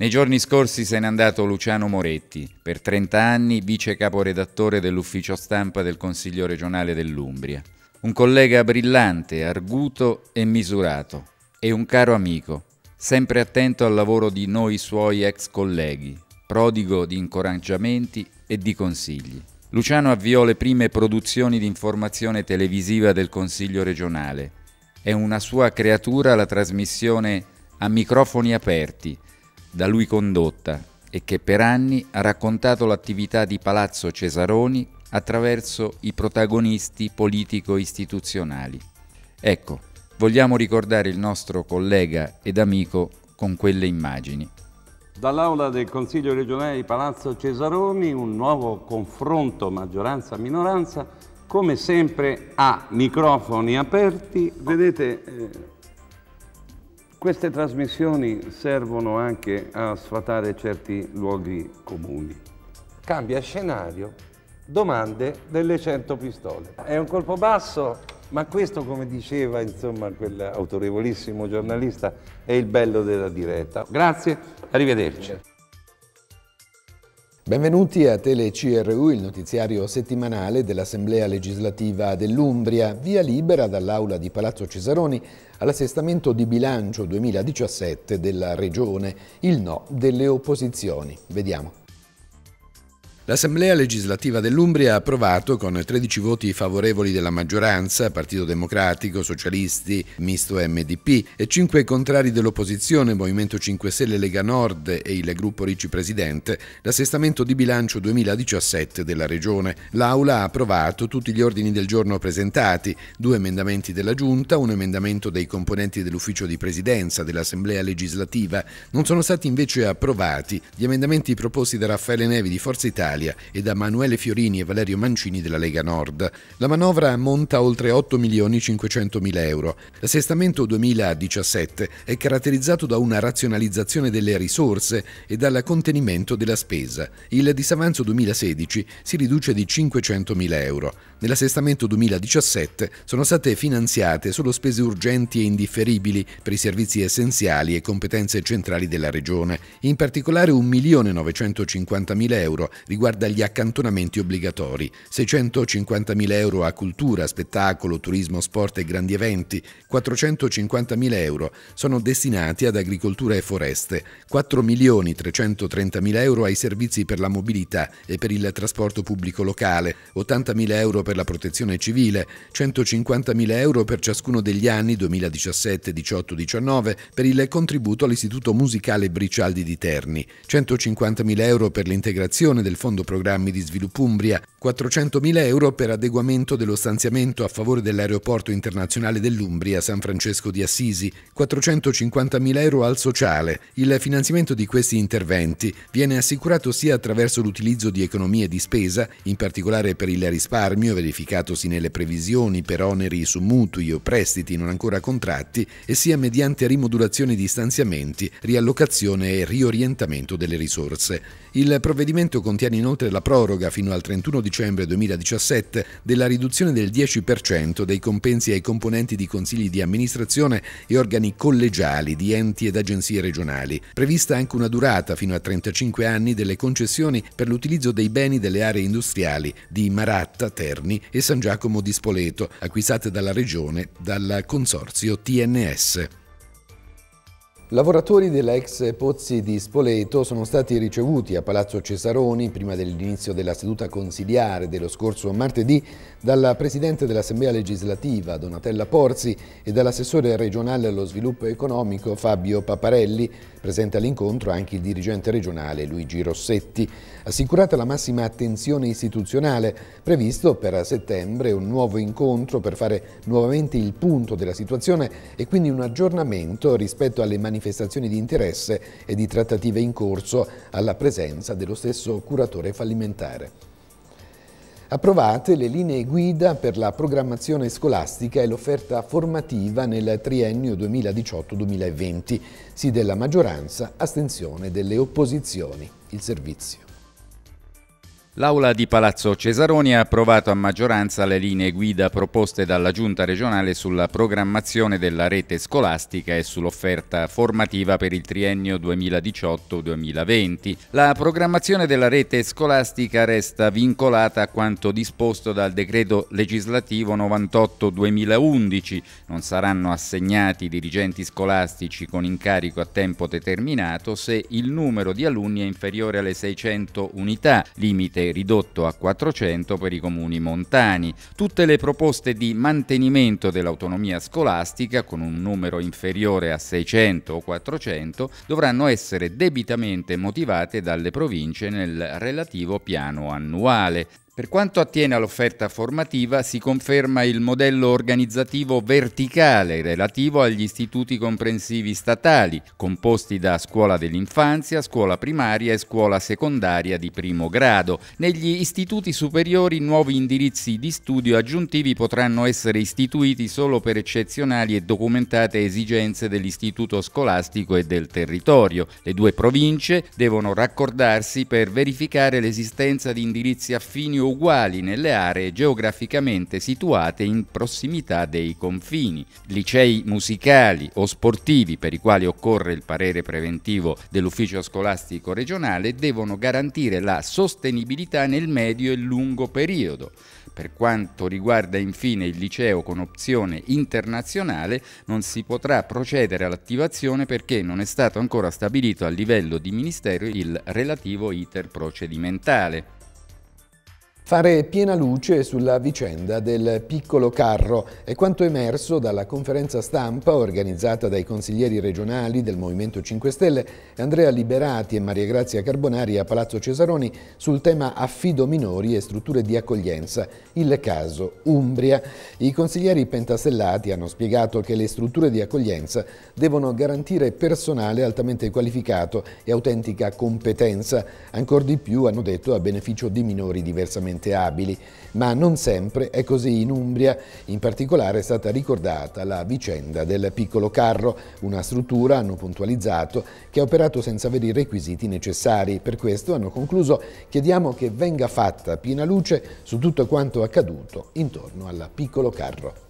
Nei giorni scorsi se n'è andato Luciano Moretti, per 30 anni vice caporedattore dell'ufficio stampa del Consiglio regionale dell'Umbria. Un collega brillante, arguto e misurato, e un caro amico, sempre attento al lavoro di noi suoi ex colleghi, prodigo di incoraggiamenti e di consigli. Luciano avviò le prime produzioni di informazione televisiva del Consiglio regionale. È una sua creatura la trasmissione a microfoni aperti, da lui condotta e che per anni ha raccontato l'attività di Palazzo Cesaroni attraverso i protagonisti politico-istituzionali. Ecco, vogliamo ricordare il nostro collega ed amico con quelle immagini. Dall'aula del Consiglio regionale di Palazzo Cesaroni un nuovo confronto maggioranza-minoranza come sempre a microfoni aperti. Vedete eh, queste trasmissioni servono anche a sfatare certi luoghi comuni. Cambia scenario, domande delle 100 pistole. È un colpo basso, ma questo come diceva insomma quell'autorevolissimo giornalista è il bello della diretta. Grazie, arrivederci. Benvenuti a TeleCRU, il notiziario settimanale dell'Assemblea legislativa dell'Umbria, via libera dall'aula di Palazzo Cesaroni all'assestamento di bilancio 2017 della Regione, il no delle opposizioni. Vediamo. L'Assemblea legislativa dell'Umbria ha approvato con 13 voti favorevoli della maggioranza, Partito Democratico, Socialisti, Misto MDP e 5 contrari dell'opposizione, Movimento 5 Stelle, Lega Nord e il gruppo Ricci Presidente, l'assestamento di bilancio 2017 della Regione. L'Aula ha approvato tutti gli ordini del giorno presentati, due emendamenti della Giunta, un emendamento dei componenti dell'Ufficio di Presidenza dell'Assemblea legislativa. Non sono stati invece approvati gli emendamenti proposti da Raffaele Nevi di Forza Italia Italia e da Manuele Fiorini e Valerio Mancini della Lega Nord. La manovra ammonta oltre 8 milioni 500 mila euro. L'assestamento 2017 è caratterizzato da una razionalizzazione delle risorse e dal contenimento della spesa. Il disavanzo 2016 si riduce di 500 mila euro. Nell'assestamento 2017 sono state finanziate solo spese urgenti e indifferibili per i servizi essenziali e competenze centrali della Regione, in particolare 1 milione 950 mila euro riguardanti riguarda gli accantonamenti obbligatori, 650.000 euro a cultura, spettacolo, turismo, sport e grandi eventi, 450.000 euro sono destinati ad agricoltura e foreste, 4.330.000 euro ai servizi per la mobilità e per il trasporto pubblico locale, 80.000 euro per la protezione civile, 150.000 euro per ciascuno degli anni 2017, 18, 19 per il contributo all'Istituto Musicale Bricialdi di Terni, 150.000 euro per l'integrazione del Fondo Fondo Programmi di Sviluppo Umbria, 400.000 euro per adeguamento dello stanziamento a favore dell'aeroporto internazionale dell'Umbria San Francesco di Assisi, 450.000 euro al sociale. Il finanziamento di questi interventi viene assicurato sia attraverso l'utilizzo di economie di spesa, in particolare per il risparmio verificatosi nelle previsioni per oneri su mutui o prestiti non ancora contratti, e sia mediante rimodulazione di stanziamenti, riallocazione e riorientamento delle risorse. Il provvedimento contiene inoltre la proroga fino al 31 dicembre 2017 della riduzione del 10% dei compensi ai componenti di consigli di amministrazione e organi collegiali di enti ed agenzie regionali. Prevista anche una durata fino a 35 anni delle concessioni per l'utilizzo dei beni delle aree industriali di Maratta, Terni e San Giacomo di Spoleto, acquistate dalla Regione dal consorzio TNS. Lavoratori della ex Pozzi di Spoleto sono stati ricevuti a Palazzo Cesaroni prima dell'inizio della seduta consiliare dello scorso martedì dalla Presidente dell'Assemblea legislativa Donatella Porzi e dall'assessore regionale allo sviluppo economico Fabio Paparelli, presente all'incontro anche il dirigente regionale Luigi Rossetti. Assicurata la massima attenzione istituzionale, previsto per settembre un nuovo incontro per fare nuovamente il punto della situazione e quindi un aggiornamento rispetto alle manifestazioni manifestazioni di interesse e di trattative in corso alla presenza dello stesso curatore fallimentare. Approvate le linee guida per la programmazione scolastica e l'offerta formativa nel triennio 2018-2020, sì della maggioranza, astensione delle opposizioni, il servizio. L'Aula di Palazzo Cesaroni ha approvato a maggioranza le linee guida proposte dalla Giunta regionale sulla programmazione della rete scolastica e sull'offerta formativa per il triennio 2018-2020. La programmazione della rete scolastica resta vincolata a quanto disposto dal decreto legislativo 98-2011. Non saranno assegnati dirigenti scolastici con incarico a tempo determinato se il numero di alunni è inferiore alle 600 unità, limite ridotto a 400 per i comuni montani. Tutte le proposte di mantenimento dell'autonomia scolastica con un numero inferiore a 600 o 400 dovranno essere debitamente motivate dalle province nel relativo piano annuale. Per quanto attiene all'offerta formativa, si conferma il modello organizzativo verticale relativo agli istituti comprensivi statali, composti da scuola dell'infanzia, scuola primaria e scuola secondaria di primo grado. Negli istituti superiori nuovi indirizzi di studio aggiuntivi potranno essere istituiti solo per eccezionali e documentate esigenze dell'istituto scolastico e del territorio. Le due province devono raccordarsi per verificare l'esistenza di indirizzi affini o uguali nelle aree geograficamente situate in prossimità dei confini. Licei musicali o sportivi per i quali occorre il parere preventivo dell'ufficio scolastico regionale devono garantire la sostenibilità nel medio e lungo periodo. Per quanto riguarda infine il liceo con opzione internazionale, non si potrà procedere all'attivazione perché non è stato ancora stabilito a livello di Ministero il relativo iter procedimentale. Fare piena luce sulla vicenda del piccolo carro è quanto emerso dalla conferenza stampa organizzata dai consiglieri regionali del Movimento 5 Stelle Andrea Liberati e Maria Grazia Carbonari a Palazzo Cesaroni sul tema affido minori e strutture di accoglienza, il caso Umbria. I consiglieri pentastellati hanno spiegato che le strutture di accoglienza devono garantire personale altamente qualificato e autentica competenza, ancor di più hanno detto a beneficio di minori diversamente estremamente abili, ma non sempre è così in Umbria. In particolare è stata ricordata la vicenda del piccolo carro, una struttura, hanno puntualizzato, che ha operato senza avere i requisiti necessari. Per questo, hanno concluso, chiediamo che venga fatta piena luce su tutto quanto accaduto intorno al piccolo carro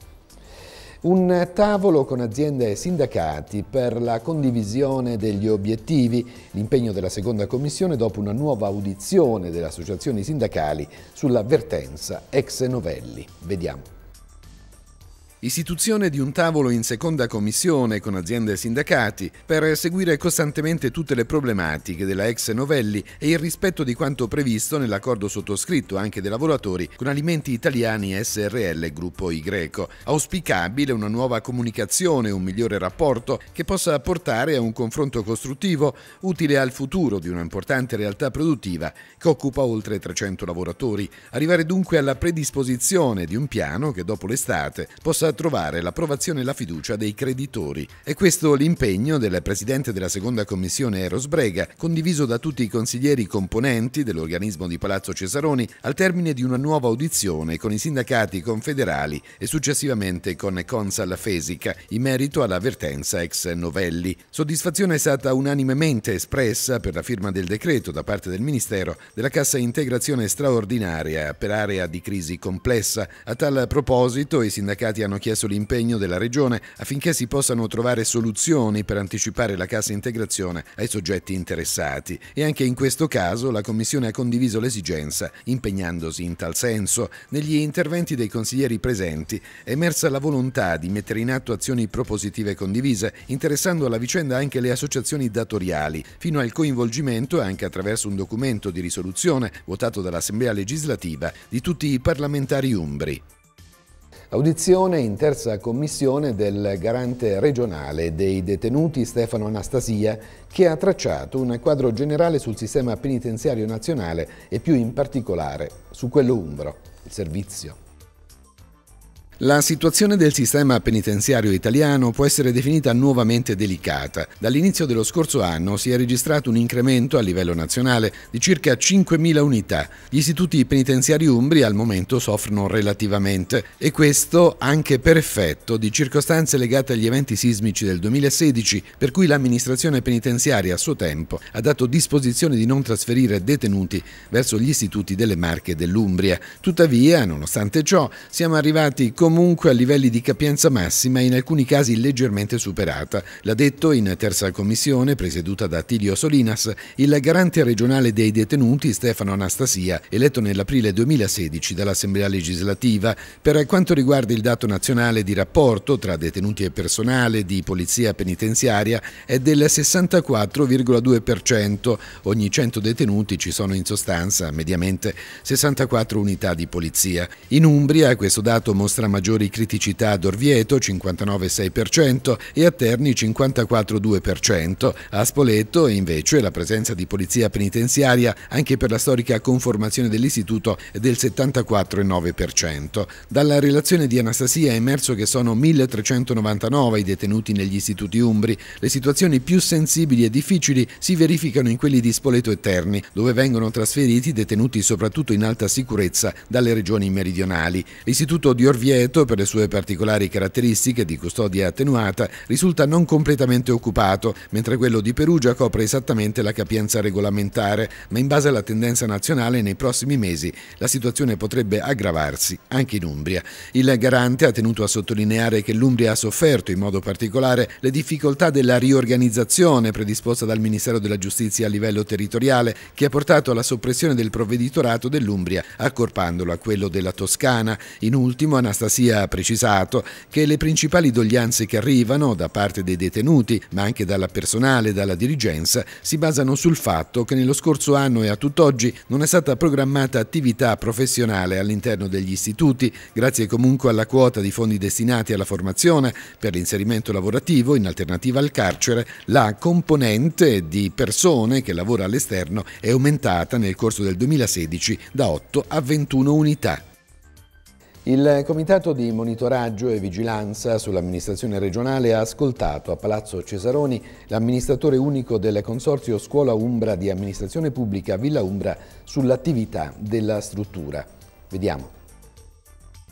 un tavolo con aziende e sindacati per la condivisione degli obiettivi, l'impegno della seconda commissione dopo una nuova audizione delle associazioni sindacali sull'avvertenza ex novelli. Vediamo. Istituzione di un tavolo in seconda commissione con aziende e sindacati per seguire costantemente tutte le problematiche della ex Novelli e il rispetto di quanto previsto nell'accordo sottoscritto anche dai lavoratori con Alimenti Italiani SRL Gruppo Y. Auspicabile una nuova comunicazione, un migliore rapporto che possa portare a un confronto costruttivo utile al futuro di una importante realtà produttiva che occupa oltre 300 lavoratori. Arrivare dunque alla predisposizione di un piano che dopo l'estate possa trovare l'approvazione e la fiducia dei creditori. È questo l'impegno del Presidente della Seconda Commissione Eros Brega, condiviso da tutti i consiglieri componenti dell'organismo di Palazzo Cesaroni al termine di una nuova audizione con i sindacati confederali e successivamente con Consal Fesica in merito all'avvertenza ex novelli. Soddisfazione è stata unanimemente espressa per la firma del decreto da parte del Ministero della Cassa Integrazione Straordinaria per area di crisi complessa. A tal proposito i sindacati hanno hanno chiesto l'impegno della Regione affinché si possano trovare soluzioni per anticipare la cassa integrazione ai soggetti interessati e anche in questo caso la Commissione ha condiviso l'esigenza, impegnandosi in tal senso. Negli interventi dei consiglieri presenti è emersa la volontà di mettere in atto azioni propositive condivise, interessando alla vicenda anche le associazioni datoriali, fino al coinvolgimento anche attraverso un documento di risoluzione votato dall'Assemblea legislativa di tutti i parlamentari umbri audizione in terza commissione del garante regionale dei detenuti Stefano Anastasia che ha tracciato un quadro generale sul sistema penitenziario nazionale e più in particolare su quello umbro, il servizio la situazione del sistema penitenziario italiano può essere definita nuovamente delicata. Dall'inizio dello scorso anno si è registrato un incremento a livello nazionale di circa 5.000 unità. Gli istituti penitenziari umbri al momento soffrono relativamente e questo anche per effetto di circostanze legate agli eventi sismici del 2016 per cui l'amministrazione penitenziaria a suo tempo ha dato disposizione di non trasferire detenuti verso gli istituti delle Marche dell'Umbria. Tuttavia, nonostante ciò, siamo arrivati con comunque a livelli di capienza massima e in alcuni casi leggermente superata. L'ha detto in terza commissione, presieduta da Tilio Solinas, il garante regionale dei detenuti Stefano Anastasia, eletto nell'aprile 2016 dall'Assemblea legislativa. Per quanto riguarda il dato nazionale di rapporto tra detenuti e personale di polizia penitenziaria è del 64,2%. Ogni 100 detenuti ci sono in sostanza mediamente 64 unità di polizia. In Umbria questo dato mostra maggiormente maggiori criticità ad Orvieto 59,6% e a Terni 54,2%. A Spoleto invece la presenza di polizia penitenziaria anche per la storica conformazione dell'istituto è del 74,9%. Dalla relazione di Anastasia è emerso che sono 1399 i detenuti negli istituti umbri. Le situazioni più sensibili e difficili si verificano in quelli di Spoleto e Terni, dove vengono trasferiti detenuti soprattutto in alta sicurezza dalle regioni meridionali. L'istituto di Orvieto Roseto, per le sue particolari caratteristiche di custodia attenuata, risulta non completamente occupato, mentre quello di Perugia copre esattamente la capienza regolamentare, ma in base alla tendenza nazionale nei prossimi mesi la situazione potrebbe aggravarsi anche in Umbria. Il garante ha tenuto a sottolineare che l'Umbria ha sofferto in modo particolare le difficoltà della riorganizzazione predisposta dal Ministero della Giustizia a livello territoriale, che ha portato alla soppressione del provveditorato dell'Umbria, accorpandolo a quello della Toscana. In ultimo Anastasia sia precisato che le principali doglianze che arrivano da parte dei detenuti, ma anche dalla personale e dalla dirigenza, si basano sul fatto che nello scorso anno e a tutt'oggi non è stata programmata attività professionale all'interno degli istituti, grazie comunque alla quota di fondi destinati alla formazione per l'inserimento lavorativo in alternativa al carcere, la componente di persone che lavora all'esterno è aumentata nel corso del 2016 da 8 a 21 unità. Il Comitato di Monitoraggio e Vigilanza sull'amministrazione regionale ha ascoltato a Palazzo Cesaroni l'amministratore unico del Consorzio Scuola Umbra di Amministrazione Pubblica Villa Umbra sull'attività della struttura. Vediamo.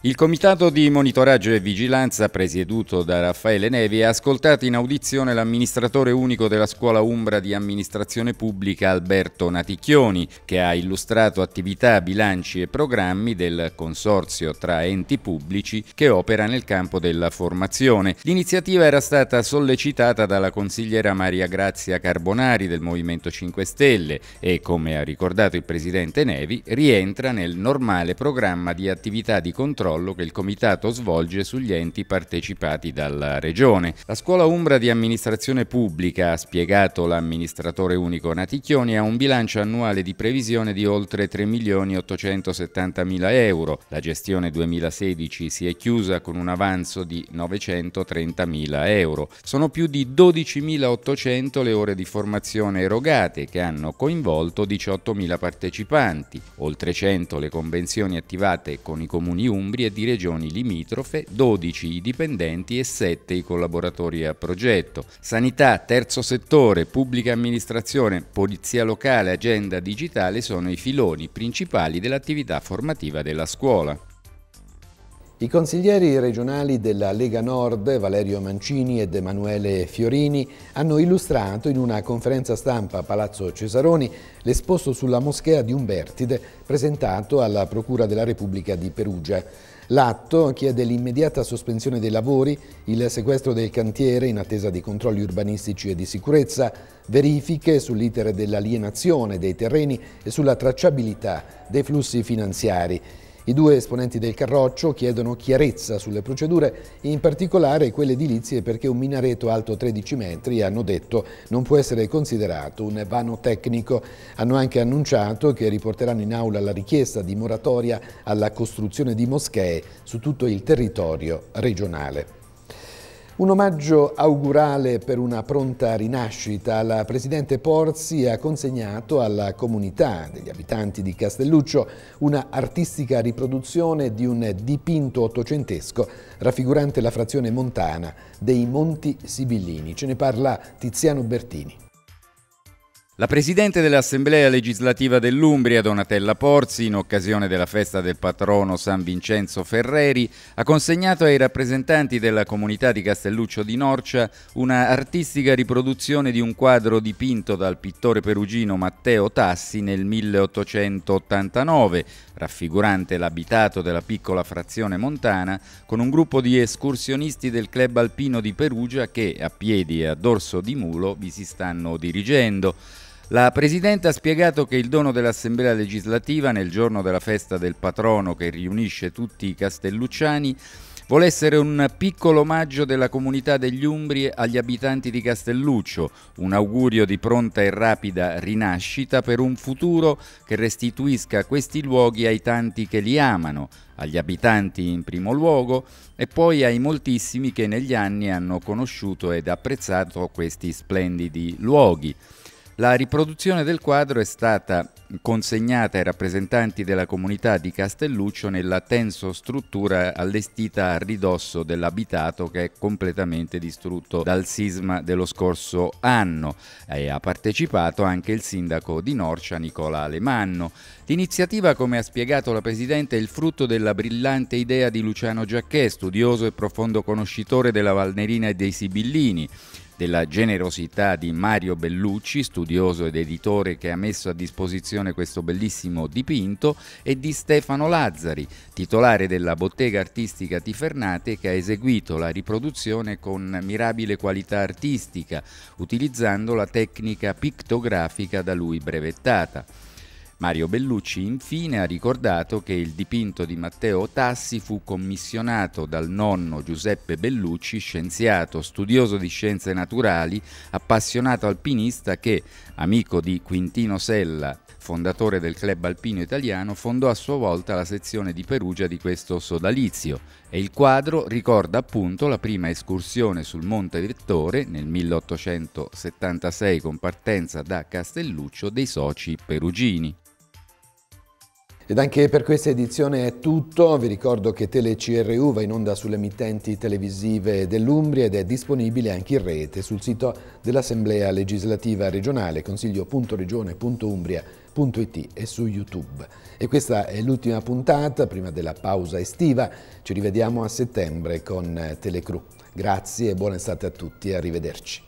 Il comitato di monitoraggio e vigilanza presieduto da Raffaele Nevi ha ascoltato in audizione l'amministratore unico della scuola Umbra di amministrazione pubblica Alberto Naticchioni che ha illustrato attività, bilanci e programmi del consorzio tra enti pubblici che opera nel campo della formazione. L'iniziativa era stata sollecitata dalla consigliera Maria Grazia Carbonari del Movimento 5 Stelle e come ha ricordato il presidente Nevi rientra nel normale programma di attività di controllo controllo che il Comitato svolge sugli enti partecipati dalla Regione. La Scuola Umbra di Amministrazione Pubblica, ha spiegato l'amministratore unico Natichioni, ha un bilancio annuale di previsione di oltre 3.870.000 euro. La gestione 2016 si è chiusa con un avanzo di 930.000 euro. Sono più di 12.800 le ore di formazione erogate che hanno coinvolto 18.000 partecipanti, oltre 100 le convenzioni attivate con i comuni umbri membri e di regioni limitrofe, 12 i dipendenti e 7 i collaboratori a progetto. Sanità, terzo settore, pubblica amministrazione, polizia locale, agenda digitale sono i filoni principali dell'attività formativa della scuola. I consiglieri regionali della Lega Nord, Valerio Mancini ed Emanuele Fiorini, hanno illustrato in una conferenza stampa a Palazzo Cesaroni l'esposto sulla moschea di Umbertide presentato alla Procura della Repubblica di Perugia. L'atto chiede l'immediata sospensione dei lavori, il sequestro del cantiere in attesa di controlli urbanistici e di sicurezza, verifiche sull'itere dell'alienazione dei terreni e sulla tracciabilità dei flussi finanziari. I due esponenti del Carroccio chiedono chiarezza sulle procedure, in particolare quelle edilizie perché un minareto alto 13 metri, hanno detto, non può essere considerato un vano tecnico. Hanno anche annunciato che riporteranno in aula la richiesta di moratoria alla costruzione di moschee su tutto il territorio regionale. Un omaggio augurale per una pronta rinascita la Presidente Porzi ha consegnato alla comunità degli abitanti di Castelluccio una artistica riproduzione di un dipinto ottocentesco raffigurante la frazione montana dei Monti Sibillini. Ce ne parla Tiziano Bertini. La Presidente dell'Assemblea legislativa dell'Umbria, Donatella Porzi, in occasione della festa del patrono San Vincenzo Ferreri, ha consegnato ai rappresentanti della comunità di Castelluccio di Norcia una artistica riproduzione di un quadro dipinto dal pittore perugino Matteo Tassi nel 1889, raffigurante l'abitato della piccola frazione montana, con un gruppo di escursionisti del club alpino di Perugia che, a piedi e a dorso di mulo, vi si stanno dirigendo. La Presidente ha spiegato che il dono dell'Assemblea legislativa nel giorno della festa del patrono che riunisce tutti i castellucciani vuole essere un piccolo omaggio della comunità degli Umbri agli abitanti di Castelluccio, un augurio di pronta e rapida rinascita per un futuro che restituisca questi luoghi ai tanti che li amano, agli abitanti in primo luogo e poi ai moltissimi che negli anni hanno conosciuto ed apprezzato questi splendidi luoghi. La riproduzione del quadro è stata consegnata ai rappresentanti della comunità di Castelluccio nella tenso struttura allestita a ridosso dell'abitato che è completamente distrutto dal sisma dello scorso anno e ha partecipato anche il sindaco di Norcia Nicola Alemanno. L'iniziativa, come ha spiegato la Presidente, è il frutto della brillante idea di Luciano Giacchè, studioso e profondo conoscitore della Valnerina e dei Sibillini della generosità di Mario Bellucci, studioso ed editore che ha messo a disposizione questo bellissimo dipinto, e di Stefano Lazzari, titolare della bottega artistica Tifernate, che ha eseguito la riproduzione con mirabile qualità artistica, utilizzando la tecnica pictografica da lui brevettata. Mario Bellucci infine ha ricordato che il dipinto di Matteo Tassi fu commissionato dal nonno Giuseppe Bellucci, scienziato, studioso di scienze naturali, appassionato alpinista che, amico di Quintino Sella, fondatore del club alpino italiano, fondò a sua volta la sezione di Perugia di questo sodalizio e il quadro ricorda appunto la prima escursione sul Monte Vettore nel 1876 con partenza da Castelluccio dei soci perugini. Ed anche per questa edizione è tutto, vi ricordo che TeleCRU va in onda sulle emittenti televisive dell'Umbria ed è disponibile anche in rete sul sito dell'Assemblea legislativa regionale consiglio.regione.umbria.it e su YouTube. E questa è l'ultima puntata prima della pausa estiva, ci rivediamo a settembre con Telecru. Grazie e buona estate a tutti, arrivederci.